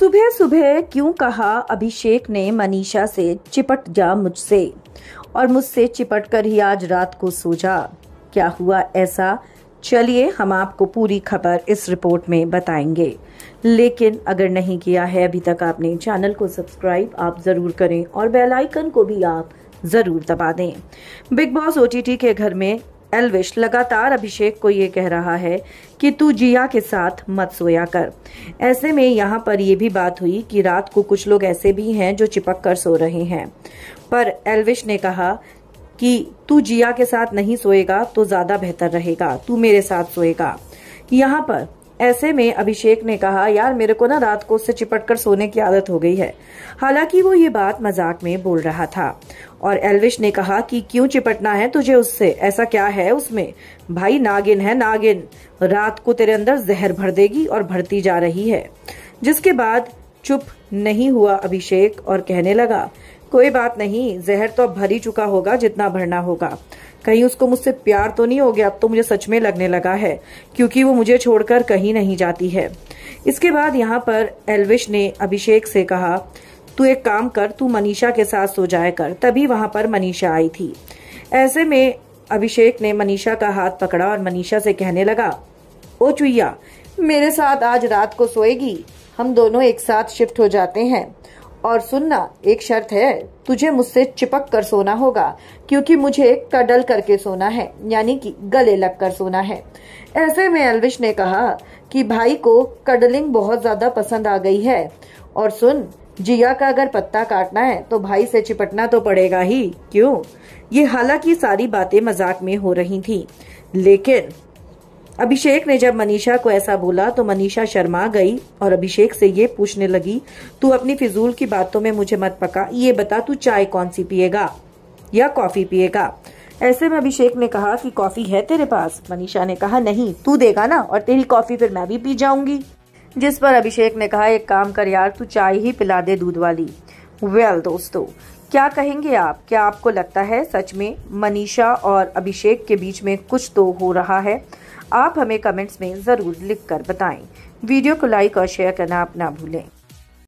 सुबह सुबह क्यों कहा अभिषेक ने मनीषा से चिपट जा मुझसे और मुझसे चिपट कर ही आज रात को सो जा क्या हुआ ऐसा चलिए हम आपको पूरी खबर इस रिपोर्ट में बताएंगे लेकिन अगर नहीं किया है अभी तक आपने चैनल को सब्सक्राइब आप ज़रूर करें और बेल आइकन को भी आप ज़रूर दबा दें बिग बॉस ओटीटी के घर में एलविश लगातार अभिषेक को ये कह रहा है कि तू जिया के साथ मत सोया कर ऐसे में यहाँ पर यह भी बात हुई कि रात को कुछ लोग ऐसे भी हैं जो चिपक कर सो रहे हैं पर एलविश ने कहा कि तू जिया के साथ नहीं सोएगा तो ज़्यादा बेहतर रहेगा तू मेरे साथ सोएगा यहाँ पर ऐसे में अभिषेक ने कहा यार मेरे को ना रात को उससे चिपट कर सोने की आदत हो गई है हालांकि वो ये बात मजाक में बोल रहा था और एलविश ने कहा कि क्यों चिपटना है तुझे उससे ऐसा क्या है उसमें भाई नागिन है नागिन रात को तेरे अंदर जहर भर देगी और भरती जा रही है जिसके बाद चुप नहीं हुआ अभिषेक और कहने लगा कोई बात नहीं जहर तो अब भर ही चुका होगा जितना भरना होगा कहीं उसको मुझसे प्यार तो नहीं हो गया अब तो मुझे सच में लगने लगा है क्योंकि वो मुझे छोड़कर कहीं नहीं जाती है इसके बाद यहाँ पर एलविश ने अभिषेक से कहा तू एक काम कर तू मनीषा के साथ सो जाया कर तभी वहां पर मनीषा आई थी ऐसे में अभिषेक ने मनीषा का हाथ पकड़ा और मनीषा से कहने लगा ओ चुईया मेरे साथ आज रात को सोएगी हम दोनों एक साथ शिफ्ट हो जाते हैं और सुनना एक शर्त है तुझे मुझसे चिपक कर सोना होगा क्योंकि मुझे कडल करके सोना है यानी कि गले लग कर सोना है ऐसे में एलविश ने कहा कि भाई को कडलिंग बहुत ज्यादा पसंद आ गई है और सुन जिया का अगर पत्ता काटना है तो भाई से चिपटना तो पड़ेगा ही क्यों ये हालांकि सारी बातें मजाक में हो रही थी लेकिन अभिषेक ने जब मनीषा को ऐसा बोला तो मनीषा शर्मा गई और अभिषेक से ये पूछने लगी तू अपनी फिजूल की बातों में मुझे मत पका ये बता तू चाय कौन सी पिएगा या कॉफी पिएगा ऐसे में अभिषेक ने कहा कि कॉफी है तेरे पास मनीषा ने कहा नहीं तू देगा ना और तेरी कॉफी फिर मैं भी पी जाऊंगी जिस पर अभिषेक ने कहा एक काम कर यार तू चाय ही पिला दे दूध वाली वेल well, दोस्तों क्या कहेंगे आप क्या आपको लगता है सच में मनीषा और अभिषेक के बीच में कुछ तो हो रहा है आप हमें कमेंट्स में ज़रूर लिखकर बताएं वीडियो को लाइक और शेयर करना आप ना भूलें